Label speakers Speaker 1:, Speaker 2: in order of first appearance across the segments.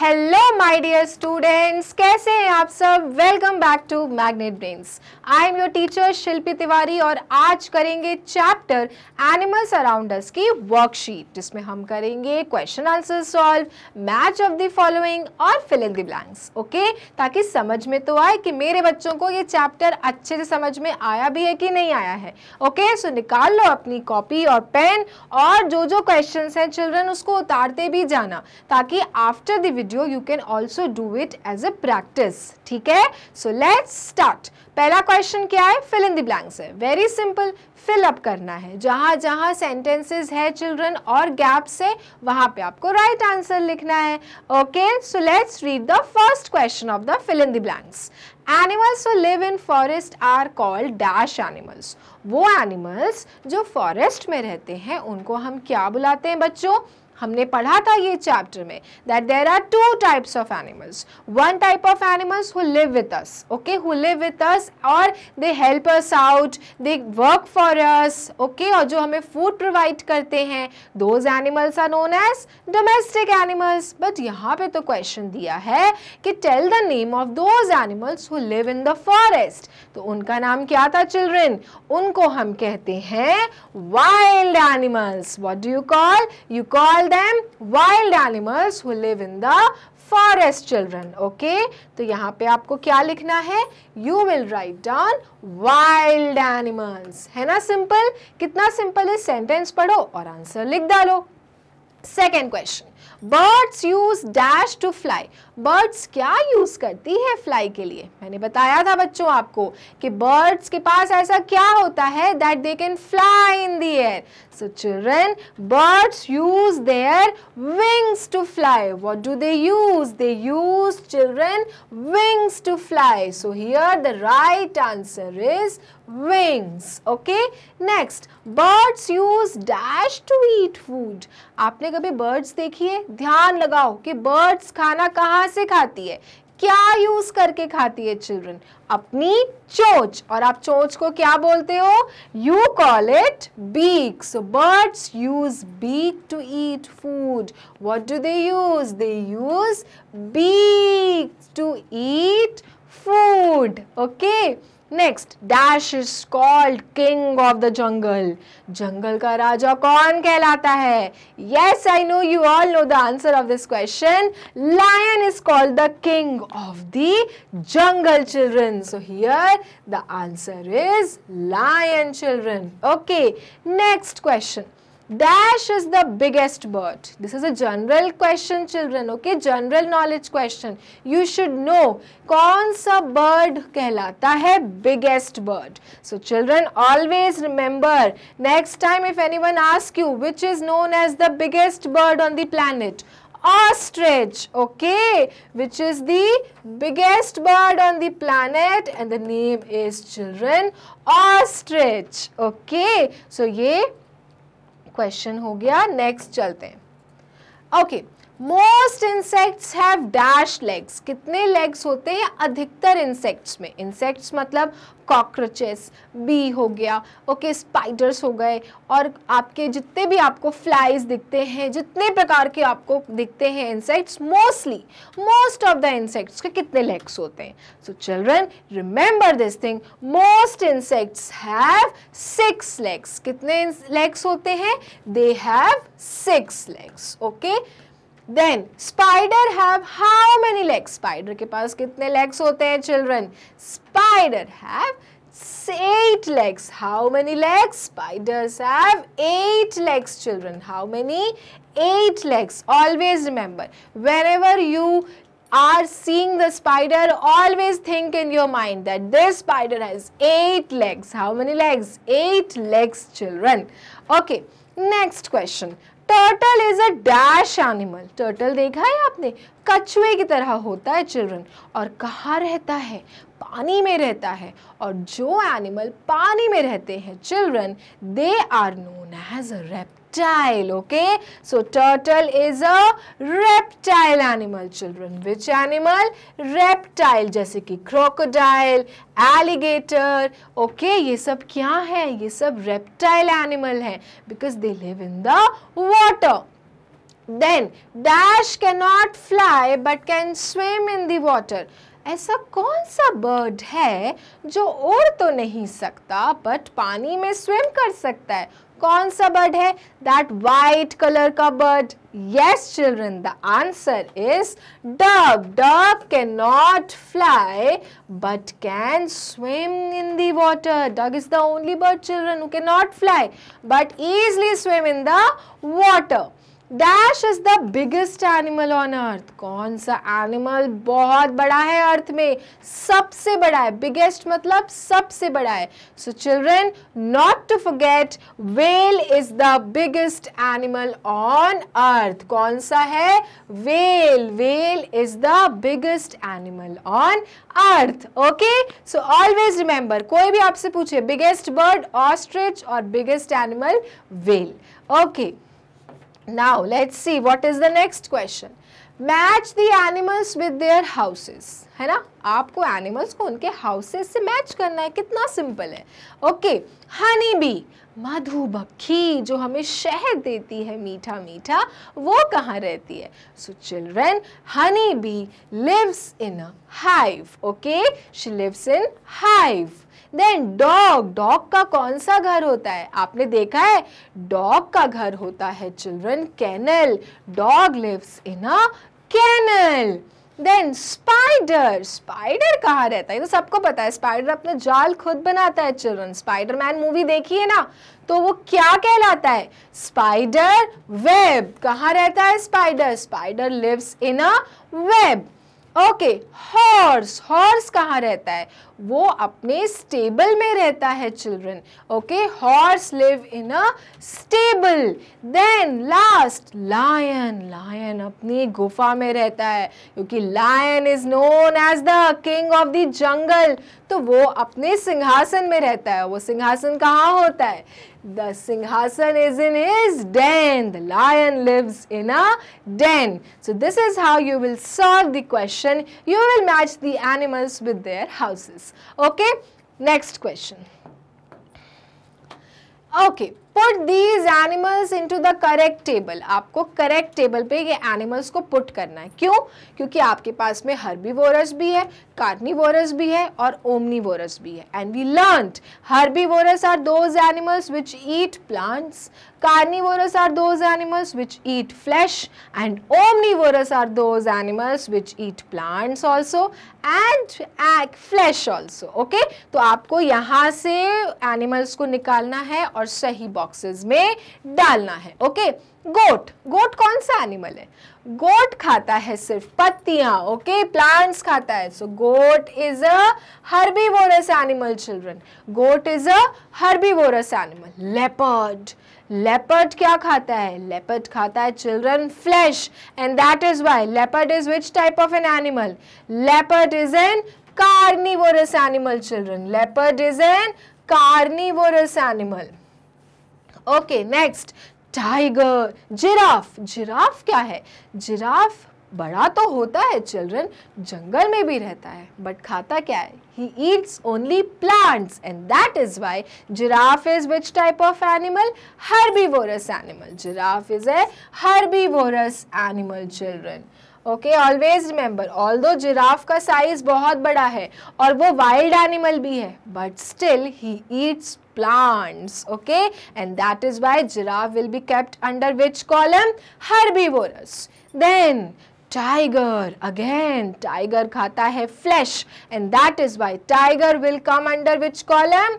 Speaker 1: Hello my dear students कैसे हैं आप सब welcome back to Magnet Brains I am your teacher Shilpi Tiwari और आज करेंगे चैप्टर एनिमल्स अराउंड अस की वर्कशीट जिसमें हम करेंगे question answer solve match of the following और fill in the blanks okay ताकि समझ में तो आए कि मेरे बच्चों को ये चैप्टर अच्छे से समझ में आया भी है कि नहीं आया है ओके okay? सो so, निकाल लो अपनी कॉपी और पेन और जो जो क्वेश्चन हैं चिल्ड्रन उसको उतारते भी जाना ताकि after the video you can also do it as a practice ठीक है सो लेट्स स्टार्ट पहला क्वेश्चन क्या है फिल इन द ब्लैंक्स है वेरी सिंपल फिल अप करना है जहां जहां सेंटेंसेस है चिल्ड्रन और गैप्स है वहां पे आपको राइट right आंसर लिखना है okay so let's read the first question of the fill in the blanks animals who live in forest are called dash animals वो एनिमल्स जो फॉरेस्ट में रहते हैं उनको हम क्या बुलाते हैं बच्चों हमने पढ़ा था ये चैप्टर में that there are two types of animals one type of animals who live with us okay who live with us और they help us out they work for us okay और जो हमें फूड प्रोवाइड करते हैं those animals are known as domestic animals but यहाँ पे तो question दिया है कि tell the name of those animals who live in the forest तो उनका नाम क्या था चिल्ड्रेन उनको हम कहते हैं wild animals what do you call you call call them wild animals who live in the forest children okay to yahan pe aapko kya likhna hai you will write down wild animals hai na simple kitna simple is sentence padho aur answer लिख dalo second question birds use dash to fly birds kya use karti hai fly ke liye maine bataya tha bachcho aapko ki birds ke paas aisa kya hota hai that they can fly in the air So children, birds use their wings to fly. What do they use? They use children wings to fly. So here the right answer is wings. Okay. Next, birds use dash to eat food. आपने कभी birds देखी है? ध्यान लगाओ कि birds खाना कहाँ से खाती है? क्या यूज करके खाती है चिल्ड्रन अपनी चोच और आप चोच को क्या बोलते हो you call it beak so birds use beak to eat food what do they use they use beak to eat food okay Next, Dash is called king of the jungle. Jungle ka raja kaun kehlata hai? Yes, I know you all know the answer of this question. Lion is called the king of the jungle children. So here the answer is lion children. Okay, next question. Dash is the biggest bird. This is a general question children, okay? General knowledge question. You should know कौन सा bird कहलाता है biggest bird. So children always remember next time if anyone asks you which is known as the biggest bird on the planet ostrich okay which is the biggest bird on the planet and the name is children ostrich okay so ye question हो गया next चलते हैं okay okay, most insects have dash legs कितने legs होते हैं अधिकतर insects में insects मतलब कॉकरोचेस बी हो गया ओके okay, स्पाइडर्स हो गए और आपके जितने भी आपको फ्लाइज दिखते हैं जितने प्रकार के आपको दिखते हैं insects mostly most of the insects के कितने लेग्स होते हैं so children remember this thing most insects have six legs कितने लेग्स होते हैं they have six legs okay Then spider have how many legs? Spider के पास कितने legs होते हैं children? Spider have eight legs. How many legs? Spiders have eight legs, children. How many? Eight legs. Always remember, whenever you are seeing the spider, always think in your mind that this spider has eight legs. How many legs? Eight legs, children. Okay, next question. Turtle is a dash animal turtle देखा है आपने कछुए की तरह होता है children और कहाँ रहता है पानी में रहता है और जो एनिमल पानी में रहते हैं children they are known as a rept reptile okay so turtle is a reptile animal children which animal reptile jaise ki crocodile alligator okay ye sab kya hai ye sab reptile animal hai because they live in the water then dash cannot fly but can swim in the water ऐसा कौन सा bird है जो उड़ तो नहीं सकता but पानी में स्विम कर सकता है कौन सा बर्ड है दैट वाइट कलर का bird yes children the answer is duck duck can not fly but can swim in the water duck is the only bird children who can not fly but easily swim in the water dash is the biggest animal on earth कौन सा animal बहुत बड़ा है अर्थ में सबसे बड़ा है biggest मतलब सबसे बड़ा है so children not to forget whale is the biggest animal on earth कौन सा है whale whale is the biggest animal on earth okay so always remember कोई भी आपसे पूछे बिगेस्ट बर्ड ऑस्ट्रिच और biggest animal whale okay Now let's see what is the next question. Match the animals with their houses है ना आपको animals को उनके हाउसेस से मैच करना है कितना सिंपल है ओके हनी बी मधुमक्खी जो हमें शहद देती है मीठा मीठा वो कहाँ रहती है so children honey bee lives in hive okay she lives in hive then dog dog का कौन सा घर होता है आपने देखा है डॉग का घर होता है children kennel dog lives in a kennel then spider spider कहाँ रहता है तो सबको पता है स्पाइडर अपना जाल खुद बनाता है चिल्ड्रन स्पाइडर मैन मूवी देखी है ना तो वो क्या कहलाता है स्पाइडर वेब कहाँ रहता है spider spider lives in a web okay horse horse कहाँ रहता है वो अपने स्टेबल में रहता है children okay horse live in a stable then last lion lion अपनी गुफा में रहता है क्योंकि lion is known as the king of the jungle तो वो अपने सिंहासन में रहता है वो सिंहासन कहाँ होता है द सिंहासन is in his den. The lion lives in a den. So this is how you will solve the question you will match the animals with their houses cells. Okay, next question. Okay, put these animals into the correct table. आपको correct table पे ये animals को put करना है क्यों क्योंकि आपके पास में herbivores भी है carnivores भी है और omnivores भी है And we learnt herbivores are those animals which eat plants Carnivorous are those animals which eat flesh and omnivorous are those animals which eat plants also and egg flesh also. Okay? तो आपको यहाँ से animals को निकालना है और सही boxes में डालना है. Okay? गोट गोट कौन सा एनिमल है गोट खाता है सिर्फ पत्तियां ओके प्लांट्स खाता है so goat is a herbivorous animal children goat is a herbivorous animal leopard leopard क्या खाता है लेपर्ड खाता है children flesh and that is why leopard is which type of an animal leopard is an carnivorous animal children leopard is an carnivorous animal okay next tiger giraffe giraffe क्या है giraffe बड़ा तो होता है children जंगल में भी रहता है बट खाता क्या है he eats only plants and that is why giraffe is which type of animal herbivorous animal giraffe is a herbivorous animal children Okay, always remember, although giraffe ka size bahut bada hai aur wo wild animal bhi but still he eats plants, okay? And that is why giraffe will be kept under which column? Herbivorous. Then, tiger again tiger खाता है flesh and that is why tiger will come under which column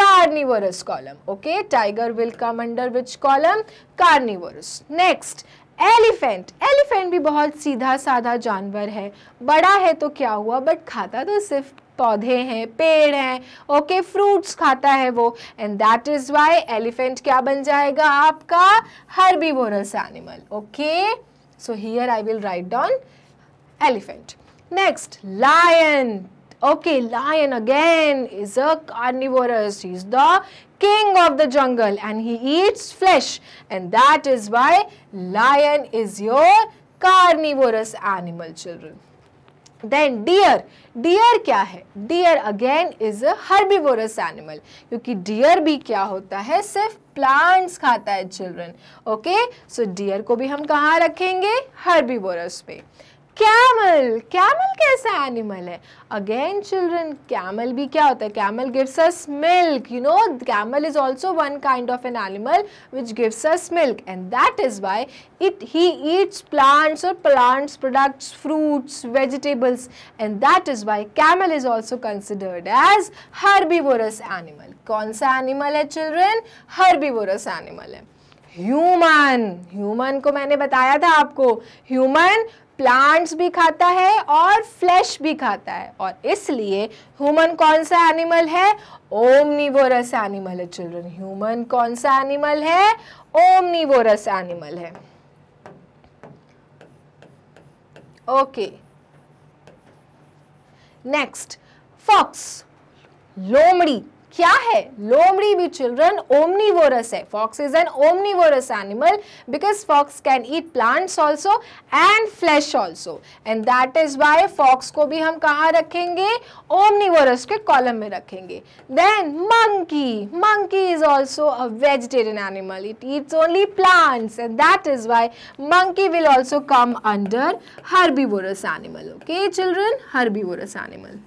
Speaker 1: carnivorous column okay tiger will come under which column carnivorous next elephant elephant भी बहुत सीधा साधा जानवर है बड़ा है तो क्या हुआ बट खाता तो सिर्फ पौधे हैं पेड़ हैं ओके फ्रूट्स खाता है वो and that is why elephant क्या बन जाएगा आपका herbivorous animal okay So here I will write down elephant. Next, lion. Okay, lion again is a carnivorous. He is the king of the jungle and he eats flesh. And that is why lion is your carnivorous animal, children. Then deer deer क्या है deer again is a herbivorous animal क्योंकि deer भी क्या होता है सिर्फ plants खाता है चिल्ड्रन ओके सो डियर को भी हम कहाँ रखेंगे हर्बिवोरस पे कैमल कैमल कैसा एनिमल है अगेन चिल्ड्रन कैमल भी क्या होता है camel gives us milk you know camel is also one kind of an animal which gives us milk and that is why it he eats plants और plants products fruits vegetables and that is why camel is also considered as herbivorous animal कौन सा animal है children herbivorous animal है human human को मैंने बताया था आपको ह्यूमन प्लांट्स भी खाता है और फ्लैश भी खाता है और इसलिए ह्यूमन कौन सा एनिमल है ओमनीवोरस एनिमल है चिल्ड्रन ह्यूमन कौन सा एनिमल है ओमनीवोरस एनिमल है ओके नेक्स्ट फॉक्स लोमड़ी क्या है लोमड़ी भी चिल्ड्रन ओमनीवोरस है fox is an omnivorous animal because fox can eat plants also and flesh also and that is why fox को भी हम कहाँ रखेंगे ओमनीवोरस के कॉलम में रखेंगे then monkey monkey is also a vegetarian animal it eats only plants and that is why monkey will also come under herbivorous animal okay children herbivorous animal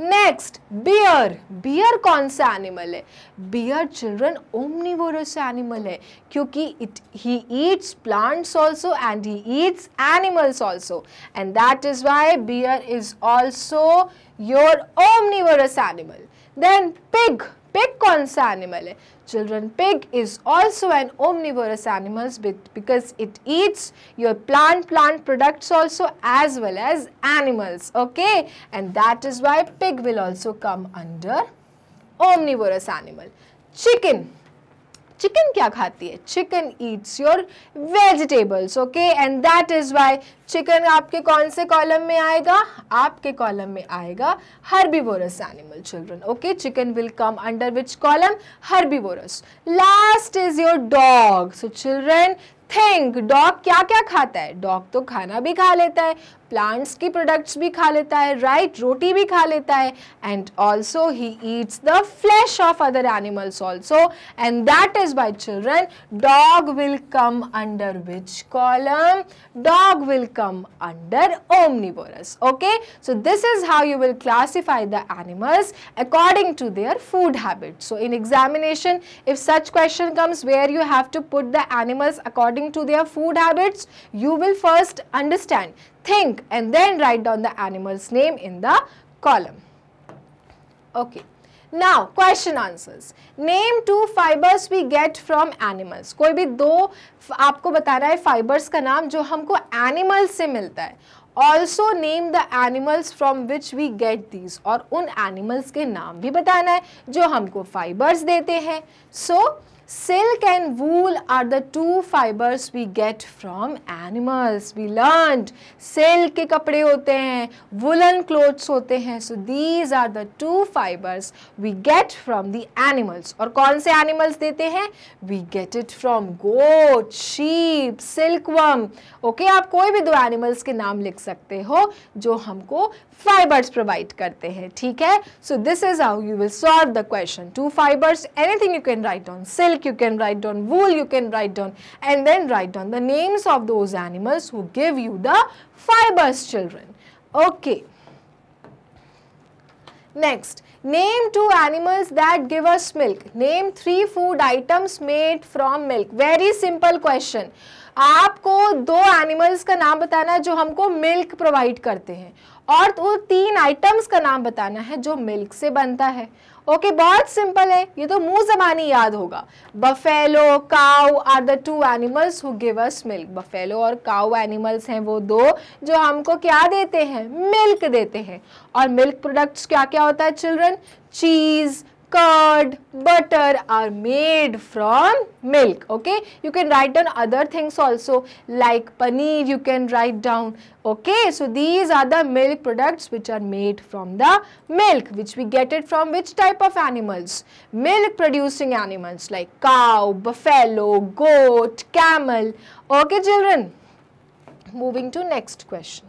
Speaker 1: next bear bear कौन सा animal है beer children omnivorous animal है क्योंकि it he eats plants also and he eats animals also and that is why bear is also your omnivorous animal then pig pig kaun animal Children, pig is also an omnivorous animal because it eats your plant plant products also as well as animals. Okay, and that is why pig will also come under omnivorous animal. Chicken chicken क्या खाती है chicken eats your vegetables okay and that is why chicken आपके कौन से column में आएगा आपके column में आएगा herbivorous animal children okay chicken will come under which column herbivorous last is your dog so children think dog क्या क्या खाता है डॉग तो खाना भी खा लेता है Plants' की products भी खा लेता है right? Roti भी खा लेता है and also he eats the flesh of other animals also and that is why children dog will come under which column dog will come omnivorous okay so this is how you will classify the animals according to their food habits so in examination if such question comes where you have to put the animals according to their food habits you will first understand think and then write down the animal's name in the column. Okay. Now, question answers. Name two fibers we get from animals. कोई भी दो आपको बता रहा है fibers का नाम जो हमको animals से मिलता है also name the animals from which we get these और उन एनिमल्स के नाम भी बताना है जो हमको फाइबर्स देते हैं सो so, Silk and wool are the two fibers we get from animals. We learned silk ke kapde hote hain woolen clothes hote hain So these are the two fibers we get from the animals. aur kaun se animals dete hain We get it from goat, sheep, silkworm. Okay, aap koi bhi do animals ke naam likh sakte ho jo humko fibers provide karte hain theek hai So this is how you will solve the question. Two fibers, anything you can write on silk snake you can write down wool, you can write down and then write down the names of those animals who give you the fibers children. Okay. Next, name two animals that give us milk. Name three food items made from milk. Very simple question. आपको दो animals का नाम बताना है जो हमको milk provide करते हैं और वो तीन आइटम्स का नाम बताना है जो मिल्क से बनता है ओके बहुत सिंपल है ये तो मुंह जबानी याद होगा buffalo cow are the two animals who give us milk buffalo और काउ एनिमल्स हैं वो दो जो हमको क्या देते हैं मिल्क देते हैं और मिल्क प्रोडक्ट्स क्या क्या होता है children cheese curd, butter are made from milk. Okay, you can write down other things also like paneer you can write down. Okay, so these are the milk products which are made from the milk which we get it from which type of animals? Milk producing animals like cow, buffalo, goat, camel. Okay children, moving to next question.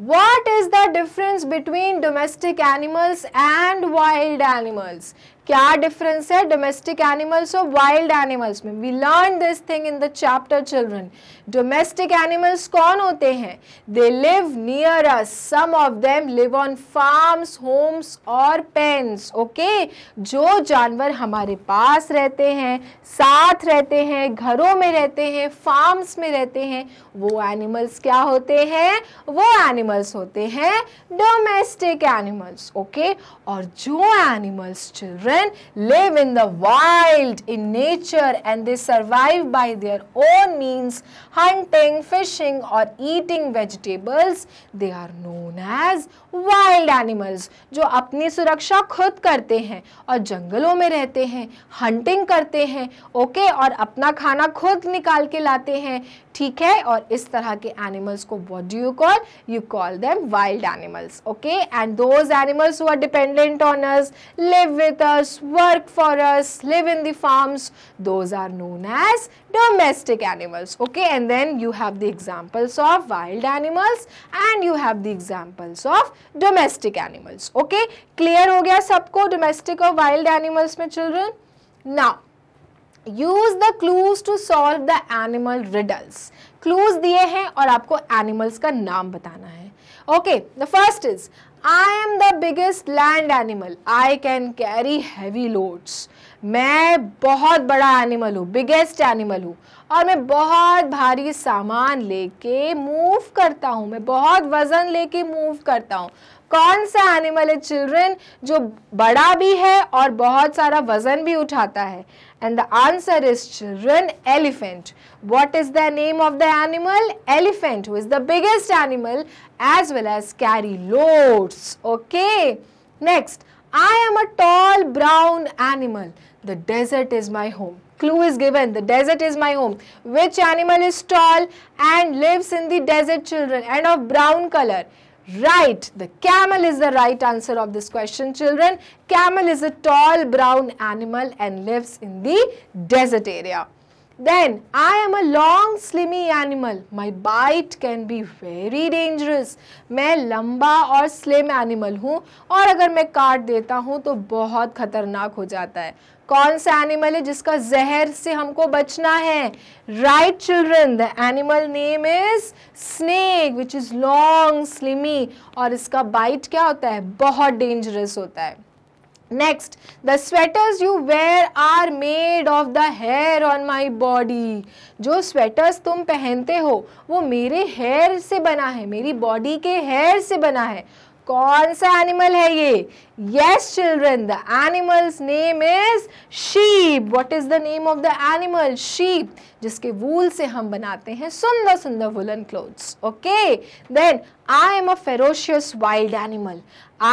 Speaker 1: What is the difference between domestic animals and wild animals? क्या difference है domestic animals और wild animals में we learn this thing in the chapter children domestic animals कौन होते हैं they live near us some of them live on farms homes और pens okay जो जानवर हमारे पास रहते हैं साथ रहते हैं घरों में रहते हैं फार्म्स में रहते हैं वो एनिमल्स क्या होते हैं वो एनिमल्स होते हैं डोमेस्टिक एनिमल्स ओके और जो animals children children live in the wild, in nature, and they survive by their own means, hunting, fishing, or eating vegetables. They are known as wild animals, jo apni suraksha khud karte hain aur jangalon mein rehte hain hunting karte hain okay? aur apna khana khud nikal ke लाते hain ठीक है और इस तरह के animals को what do you call you call them wild animals okay and those animals who dependent on us live with us work for us live in the those are known as domestic animals okay and then you have the examples of wild animals and you have the examples of domestic animals okay clear हो गया सबको domestic और wild animals में children now use the clues to solve the animal riddles clues दिए हैं और आपको animals का नाम बताना है okay the first is I am the biggest land animal I can carry heavy loads मैं बहुत बड़ा एनिमल हूँ बिगेस्ट एनिमल हूँ और मैं बहुत भारी सामान लेके मूव करता हूँ मैं बहुत वज़न लेके मूव करता हूँ कौन सा एनिमल है चिल्ड्रन जो बड़ा भी है और बहुत सारा वज़न भी उठाता है and the answer is children elephant what is the name of the animal elephant who is the biggest animal as well as carry loads okay next I am a tall brown animal The desert is my home. Clue is given. The desert is my home. Which animal is tall and lives in the desert children and of brown color? Right. The camel is the right answer of this question children. Camel is a tall brown animal and lives in the desert area. Then, I am a long slimy animal. My bite can be very dangerous. main lamba aur slim animal hu aur agar main kaat deta hu to bahut khatarnak ho jata hai कौन सा animal है जिसका जहर से हमको बचना है right children the animal name is snake which is long slimy और इसका बाइट क्या होता है बहुत डेंजरस होता है next the sweaters you wear are made of the hair on my body जो स्वेटर्स तुम पहनते हो वो मेरे हेयर से बना है मेरी बॉडी के हेयर से बना है कौन सा एनिमल है ये yes children the animals name is sheep what is the name of the animal sheep जिसके वूल से हम बनाते हैं सुंदर सुंदर woollen clothes okay then I am a ferocious wild animal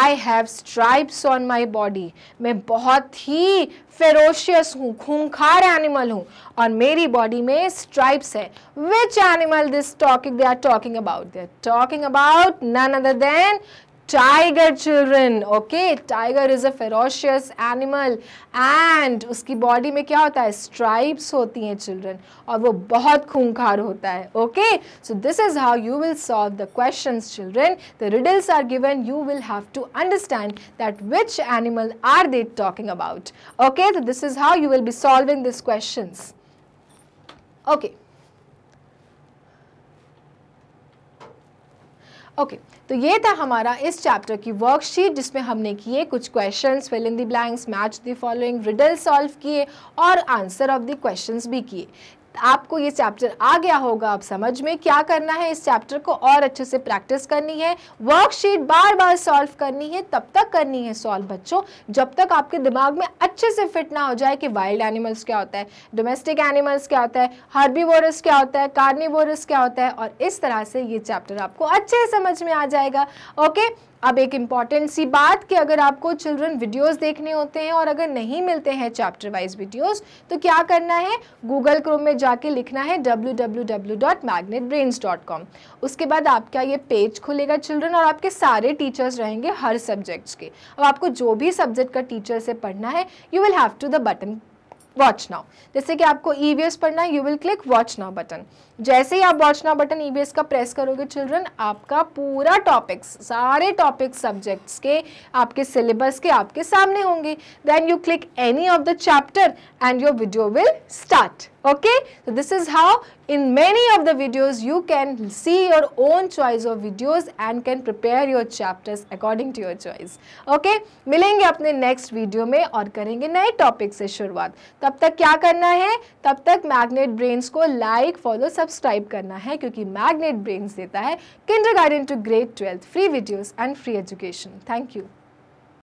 Speaker 1: I have stripes on my body मैं बहुत ही ferocious हूँ खूंखार एनिमल हूँ और मेरी बॉडी में स्ट्राइप्स है which animal this talking they are talking about they are talking about none other than tiger children okay tiger is a ferocious animal and uski body mein kya hai stripes hoti children aur wo bahut khunkhar hota hai okay so this is how you will solve the questions children the riddles are given you will have to understand that which animal are they talking about okay so this is how you will be solving these questions okay okay okay, तो ये था हमारा इस chapter की worksheet जिसमें हमने किए कुछ questions fill in the blanks match the following riddle solve किए और आंसर ऑफ द क्वेश्चंस भी किए आपको ये चैप्टर आ गया होगा आप समझ में क्या करना है इस चैप्टर को और अच्छे से प्रैक्टिस करनी है वर्कशीट बार बार सॉल्व करनी है तब तक करनी है सॉल्व बच्चों जब तक आपके दिमाग में अच्छे से फिट ना हो जाए कि वाइल्ड एनिमल्स क्या होता है डोमेस्टिक एनिमल्स क्या होता है हार्बीवोरस क्या होता है कार्निवोरस क्या होता है और इस तरह से ये चैप्टर आपको अच्छे समझ में आ जाएगा ओके अब एक इम्पॉर्टेंट सी बात कि अगर आपको चिल्ड्रन वीडियोस देखने होते हैं और अगर नहीं मिलते हैं चैप्टर वाइज वीडियोस तो क्या करना है गूगल क्रोम में जाके लिखना है डब्ल्यू उसके बाद आपका ये पेज खुलेगा चिल्ड्रन और आपके सारे टीचर्स रहेंगे हर सब्जेक्ट्स के अब आपको जो भी सब्जेक्ट का टीचर से पढ़ना है you will have to the button watch now जैसे कि आपको ईवीएस e पढ़ना है you will click watch now button जैसे ही आप वॉच नाउ बटन ईवीएस का प्रेस करोगे चिल्ड्रन आपका पूरा टॉपिक्स सारे टॉपिक्स सब्जेक्ट्स के आपके सिलेबस के आपके सामने होंगे then you click any of the chapter and your video will start okay so this is how in many of the videos you can see your own choice of videos and can prepare your chapters according to your choice okay milenge apne next video mein aur karenge naye topic se shuruaat tab tak kya karna hai tab tak magnet brains ko like follow subscribe karna hai kyunki magnet brains deta hai kindergarten to grade 12 free videos and free education thank you